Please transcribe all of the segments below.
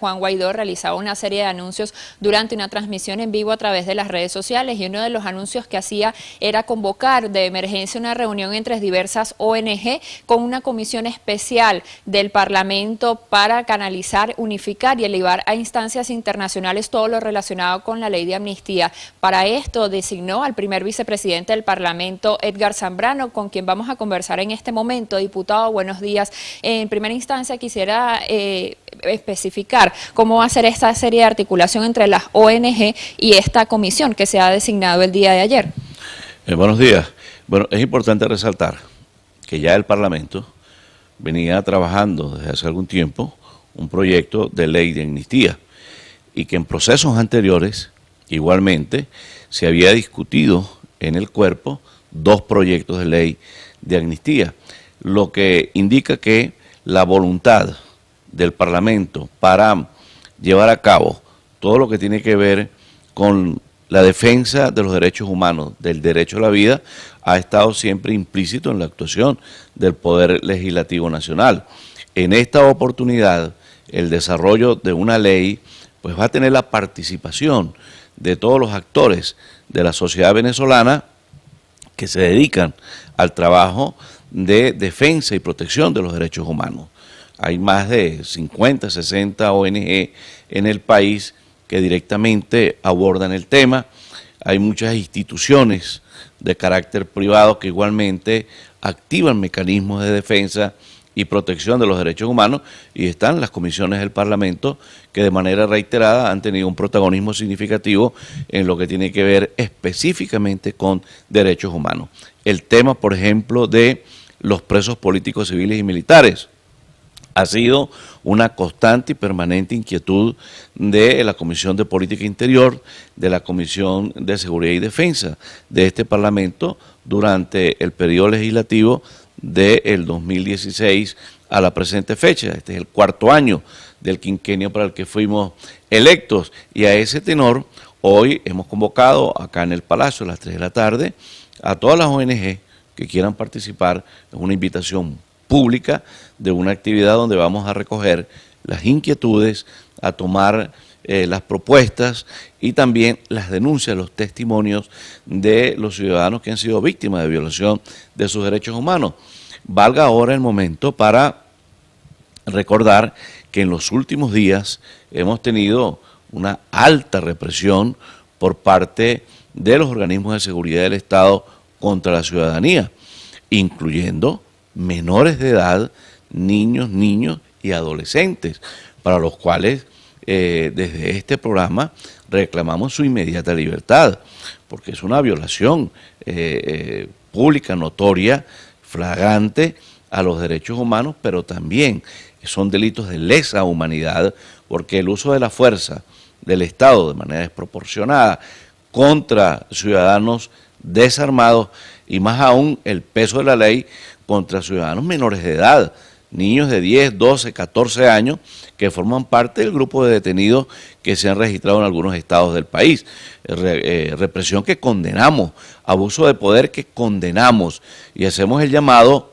Juan Guaidó, realizaba una serie de anuncios durante una transmisión en vivo a través de las redes sociales y uno de los anuncios que hacía era convocar de emergencia una reunión entre diversas ONG con una comisión especial del Parlamento para canalizar, unificar y elevar a instancias internacionales todo lo relacionado con la ley de amnistía. Para esto designó al primer vicepresidente del Parlamento, Edgar Zambrano, con quien vamos a conversar en este momento. Diputado, buenos días. En primera instancia quisiera... Eh, especificar cómo va a ser esta serie de articulación entre las ONG y esta comisión que se ha designado el día de ayer. Eh, buenos días. Bueno, es importante resaltar que ya el Parlamento venía trabajando desde hace algún tiempo un proyecto de ley de amnistía y que en procesos anteriores igualmente se había discutido en el cuerpo dos proyectos de ley de amnistía, lo que indica que la voluntad del Parlamento para llevar a cabo todo lo que tiene que ver con la defensa de los derechos humanos, del derecho a la vida, ha estado siempre implícito en la actuación del Poder Legislativo Nacional. En esta oportunidad, el desarrollo de una ley pues va a tener la participación de todos los actores de la sociedad venezolana que se dedican al trabajo de defensa y protección de los derechos humanos hay más de 50, 60 ONG en el país que directamente abordan el tema. Hay muchas instituciones de carácter privado que igualmente activan mecanismos de defensa y protección de los derechos humanos y están las comisiones del Parlamento que de manera reiterada han tenido un protagonismo significativo en lo que tiene que ver específicamente con derechos humanos. El tema, por ejemplo, de los presos políticos civiles y militares ha sido una constante y permanente inquietud de la Comisión de Política Interior, de la Comisión de Seguridad y Defensa de este Parlamento durante el periodo legislativo del de 2016 a la presente fecha. Este es el cuarto año del quinquenio para el que fuimos electos y a ese tenor hoy hemos convocado acá en el Palacio a las 3 de la tarde a todas las ONG que quieran participar. Es una invitación pública de una actividad donde vamos a recoger las inquietudes, a tomar eh, las propuestas y también las denuncias, los testimonios de los ciudadanos que han sido víctimas de violación de sus derechos humanos. Valga ahora el momento para recordar que en los últimos días hemos tenido una alta represión por parte de los organismos de seguridad del Estado contra la ciudadanía, incluyendo menores de edad, niños, niños y adolescentes, para los cuales eh, desde este programa reclamamos su inmediata libertad, porque es una violación eh, eh, pública, notoria, flagrante a los derechos humanos, pero también son delitos de lesa humanidad, porque el uso de la fuerza del Estado de manera desproporcionada contra ciudadanos desarmados y más aún el peso de la ley contra ciudadanos menores de edad, niños de 10, 12, 14 años que forman parte del grupo de detenidos que se han registrado en algunos estados del país. Eh, represión que condenamos, abuso de poder que condenamos y hacemos el llamado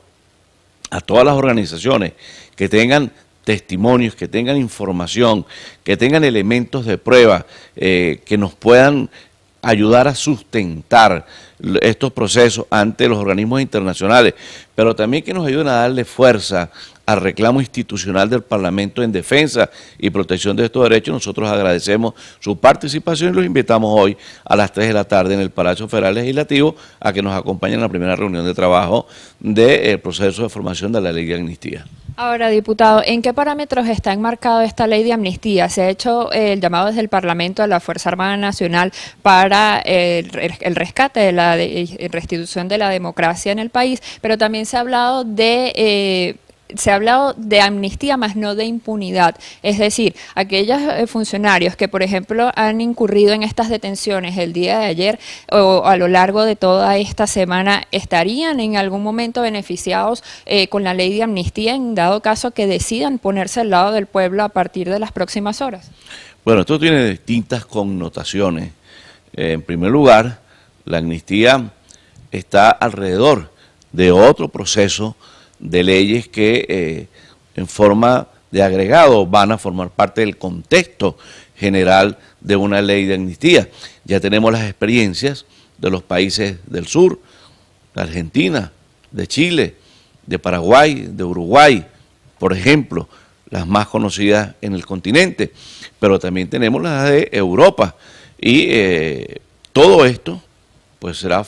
a todas las organizaciones que tengan testimonios, que tengan información, que tengan elementos de prueba, eh, que nos puedan ayudar a sustentar estos procesos ante los organismos internacionales, pero también que nos ayuden a darle fuerza al reclamo institucional del Parlamento en defensa y protección de estos derechos. Nosotros agradecemos su participación y los invitamos hoy a las 3 de la tarde en el Palacio Federal Legislativo a que nos acompañen en la primera reunión de trabajo del proceso de formación de la ley de amnistía. Ahora, diputado, ¿en qué parámetros está enmarcado esta ley de amnistía? Se ha hecho eh, el llamado desde el Parlamento a la Fuerza Armada Nacional para eh, el, rescate de la eh, restitución de la democracia en el país, pero también se ha hablado de se ha hablado de amnistía más no de impunidad, es decir, aquellos eh, funcionarios que por ejemplo han incurrido en estas detenciones el día de ayer o a lo largo de toda esta semana estarían en algún momento beneficiados eh, con la ley de amnistía en dado caso que decidan ponerse al lado del pueblo a partir de las próximas horas. Bueno, esto tiene distintas connotaciones. Eh, en primer lugar, la amnistía está alrededor de otro proceso de leyes que eh, en forma de agregado van a formar parte del contexto general de una ley de amnistía. Ya tenemos las experiencias de los países del sur, de Argentina, de Chile, de Paraguay, de Uruguay, por ejemplo, las más conocidas en el continente, pero también tenemos las de Europa. Y eh, todo esto pues será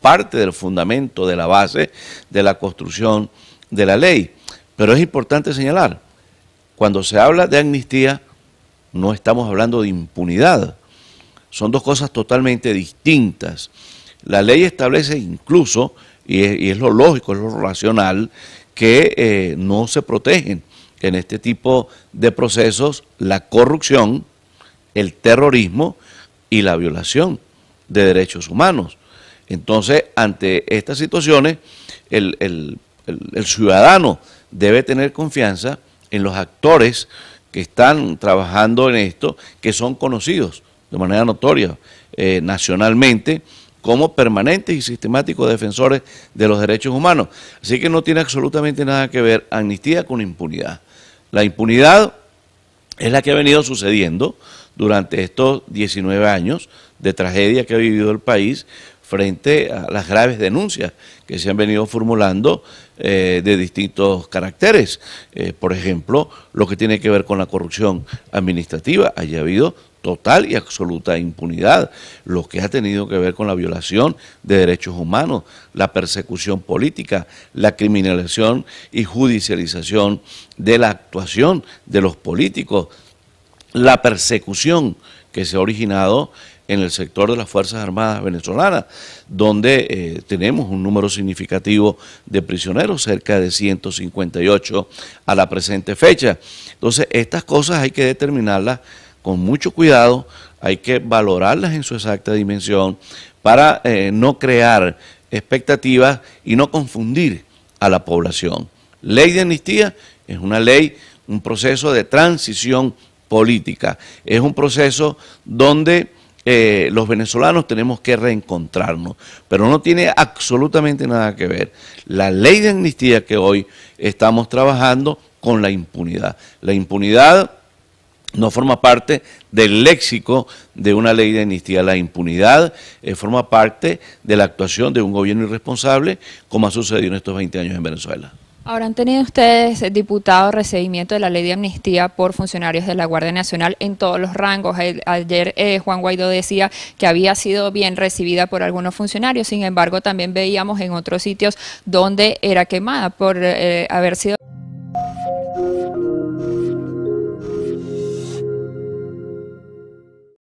parte del fundamento, de la base de la construcción de la ley. Pero es importante señalar, cuando se habla de amnistía, no estamos hablando de impunidad. Son dos cosas totalmente distintas. La ley establece incluso, y es, lo lógico, es lo racional, que eh, no se protegen en este tipo de procesos la corrupción, el terrorismo y la violación de derechos humanos. Entonces, ante estas situaciones, el el, ciudadano debe tener confianza en los actores que están trabajando en esto, que son conocidos de manera notoria eh, nacionalmente como permanentes y sistemáticos defensores de los derechos humanos. Así que no tiene absolutamente nada que ver amnistía con impunidad. La impunidad es la que ha venido sucediendo durante estos 19 años de tragedia que ha vivido el país, frente a las graves denuncias que se han venido formulando eh, de distintos caracteres. Eh, por ejemplo, lo que tiene que ver con la corrupción administrativa, haya habido total y absoluta impunidad, lo que ha tenido que ver con la violación de derechos humanos, la persecución política, la criminalización y judicialización de la actuación de los políticos, la persecución que se ha originado en el sector de las Fuerzas Armadas venezolanas, donde eh, tenemos un número significativo de prisioneros, cerca de 158 a la presente fecha. Entonces, estas cosas hay que determinarlas con mucho cuidado, hay que valorarlas en su exacta dimensión para eh, no crear expectativas y no confundir a la población. Ley de amnistía es una ley, un proceso de transición política. Es un proceso donde eh, los venezolanos tenemos que reencontrarnos, pero no tiene absolutamente nada que ver la ley de amnistía que hoy estamos trabajando con la impunidad. La impunidad no forma parte del léxico de una ley de amnistía. La impunidad eh, forma parte de la actuación de un gobierno irresponsable, como ha sucedido en estos 20 años en Venezuela. Ahora, ¿han tenido ustedes, eh, diputados, recibimiento de la ley de amnistía por funcionarios de la Guardia Nacional en todos los rangos? Ayer eh, Juan Guaidó decía que había sido bien recibida por algunos funcionarios, sin embargo, también veíamos en otros sitios donde era quemada por eh, haber sido...